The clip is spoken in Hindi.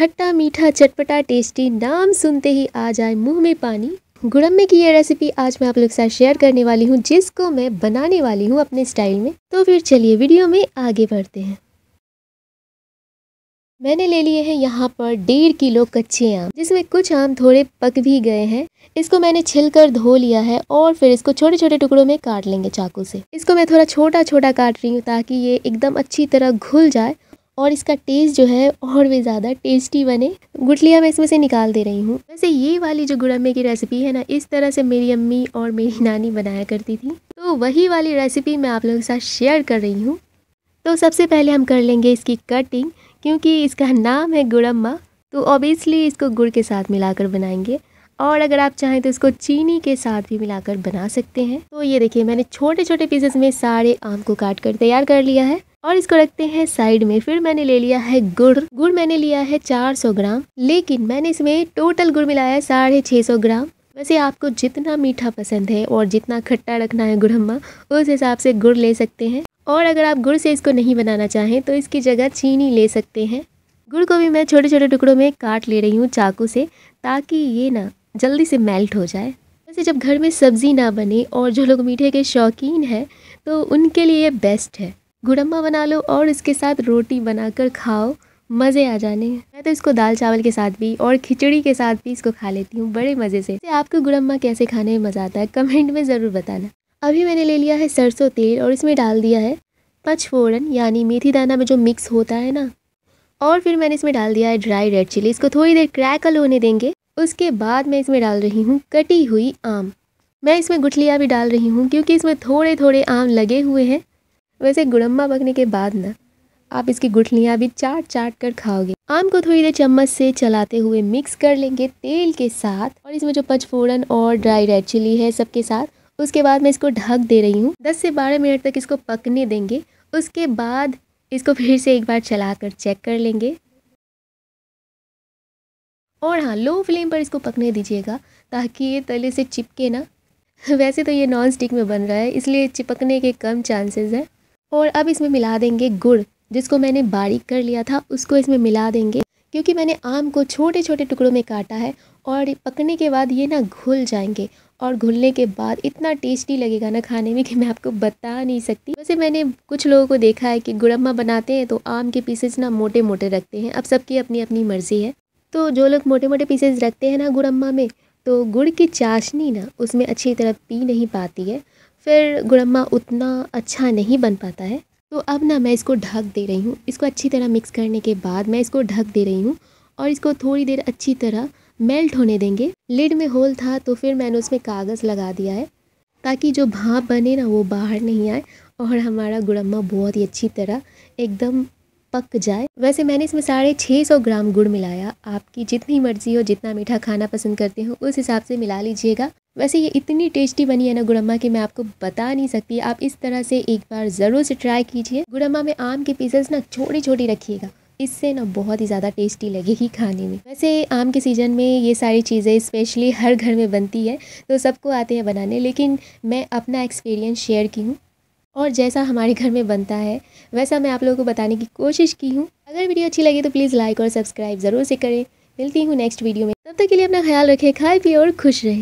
खट्टा मीठा चटपटा टेस्टी नाम सुनते ही आ जाए मुंह में पानी गुड़म्बे की ये रेसिपी आज मैं आप लोग के साथ शेयर करने वाली हूँ जिसको मैं बनाने वाली हूँ अपने स्टाइल में तो फिर चलिए वीडियो में आगे बढ़ते हैं मैंने ले लिए हैं यहाँ पर डेढ़ किलो कच्चे आम जिसमें कुछ आम थोड़े पक भी गए हैं इसको मैंने छिलकर धो लिया है और फिर इसको छोटे छोटे टुकड़ों में काट लेंगे चाकू से इसको मैं थोड़ा छोटा छोटा काट रही हूँ ताकि ये एकदम अच्छी तरह घुल जाए और इसका टेस्ट जो है और भी ज़्यादा टेस्टी बने गुटलियाँ मैं इसमें से निकाल दे रही हूँ वैसे ये वाली जो गुड़म्बे की रेसिपी है ना इस तरह से मेरी अम्मी और मेरी नानी बनाया करती थी तो वही वाली रेसिपी मैं आप लोगों के साथ शेयर कर रही हूँ तो सबसे पहले हम कर लेंगे इसकी कटिंग क्योंकि इसका नाम है गुड़म्मा तो ऑब्वियसली इसको गुड़ के साथ मिलाकर बनाएंगे और अगर आप चाहें तो इसको चीनी के साथ भी मिलाकर बना सकते हैं तो ये देखिए मैंने छोटे छोटे पीसेस में सारे आम को काट कर तैयार कर लिया है और इसको रखते हैं साइड में फिर मैंने ले लिया है गुड़ गुड़ मैंने लिया है 400 ग्राम लेकिन मैंने इसमें टोटल गुड़ मिलाया है साढ़े छः सौ ग्राम वैसे आपको जितना मीठा पसंद है और जितना खट्टा रखना है गुड़म्मा उस हिसाब से गुड़ ले सकते हैं और अगर आप गुड़ से इसको नहीं बनाना चाहें तो इसकी जगह चीनी ले सकते हैं गुड़ को भी मैं छोटे छोटे टुकड़ों में काट ले रही हूँ चाकू से ताकि ये ना जल्दी से मेल्ट हो जाए वैसे जब घर में सब्ज़ी ना बने और जो लोग मीठे के शौकीन हैं तो उनके लिए बेस्ट है गुड़म्बा बना लो और इसके साथ रोटी बनाकर खाओ मज़े आ जाने मैं तो इसको दाल चावल के साथ भी और खिचड़ी के साथ भी इसको खा लेती हूँ बड़े मज़े से आपको गुड़म्बा कैसे खाने में मज़ा आता है कमेंट में ज़रूर बताना अभी मैंने ले लिया है सरसों तेल और इसमें डाल दिया है पचफोरन यानी मेथी दाना में जो मिक्स होता है ना और फिर मैंने इसमें डाल दिया है ड्राई रेड चिली इसको थोड़ी देर क्रैकल होने देंगे उसके बाद मैं इसमें डाल रही हूँ कटी हुई आम मैं इसमें गुठलियाँ भी डाल रही हूँ क्योंकि इसमें थोड़े थोड़े आम लगे हुए हैं वैसे गुड़म्मा पकने के बाद ना आप इसकी गुठलियाँ भी चाट चाट कर खाओगे आम को थोड़ी देर चम्मच से चलाते हुए मिक्स कर लेंगे तेल के साथ और इसमें जो पचफोरन और ड्राई रेड चिली है सबके साथ उसके बाद मैं इसको ढक दे रही हूँ दस से बारह मिनट तक इसको पकने देंगे उसके बाद इसको फिर से एक बार चला कर चेक कर लेंगे और हाँ लो फ्लेम पर इसको पकने दीजिएगा ताकि ये तले से चिपके ना वैसे तो ये नॉन स्टिक में बन रहा है इसलिए चिपकने के कम चांसेस हैं और अब इसमें मिला देंगे गुड़ जिसको मैंने बारीक कर लिया था उसको इसमें मिला देंगे क्योंकि मैंने आम को छोटे छोटे टुकड़ों में काटा है और पकने के बाद ये ना घुल जाएंगे और घुलने के बाद इतना टेस्टी लगेगा ना खाने में कि मैं आपको बता नहीं सकती वैसे मैंने कुछ लोगों को देखा है कि गुड़म्मा बनाते हैं तो आम के पीसेस ना मोटे मोटे रखते हैं अब सबकी अपनी अपनी मर्ज़ी है तो जो लोग मोटे मोटे पीसेस रखते हैं ना गुड़म्मा में तो गुड़ की चाशनी ना उसमें अच्छी तरह पी नहीं पाती है फिर गुड़म्मा उतना अच्छा नहीं बन पाता है तो अब ना मैं इसको ढक दे रही हूँ इसको अच्छी तरह मिक्स करने के बाद मैं इसको ढक दे रही हूँ और इसको थोड़ी देर अच्छी तरह मेल्ट होने देंगे लिड में होल था तो फिर मैंने उसमें कागज़ लगा दिया है ताकि जो भाप बने ना वो बाहर नहीं आए और हमारा गुड़म्मा बहुत ही अच्छी तरह एकदम पक जाए वैसे मैंने इसमें साढ़े छः सौ ग्राम गुड़ मिलाया आपकी जितनी मर्जी हो जितना मीठा खाना पसंद करते हो उस हिसाब से मिला लीजिएगा वैसे ये इतनी टेस्टी बनी है ना गुड़म्मा कि मैं आपको बता नहीं सकती आप इस तरह से एक बार ज़रूर से ट्राई कीजिए गुड़म्मा में आम के पीसेस ना छोटी छोटी रखिएगा इससे ना बहुत ही ज़्यादा टेस्टी लगेगी खाने में वैसे आम के सीज़न में ये सारी चीज़ें स्पेशली हर घर में बनती है तो सबको आते हैं बनाने लेकिन मैं अपना एक्सपीरियंस शेयर की हूँ और जैसा हमारे घर में बनता है वैसा मैं आप लोगों को बताने की कोशिश की हूँ अगर वीडियो अच्छी लगी तो प्लीज़ लाइक और सब्सक्राइब ज़रूर से करें मिलती हूँ नेक्स्ट वीडियो में तब तक के लिए अपना ख्याल रखें खाए पिए और खुश रहें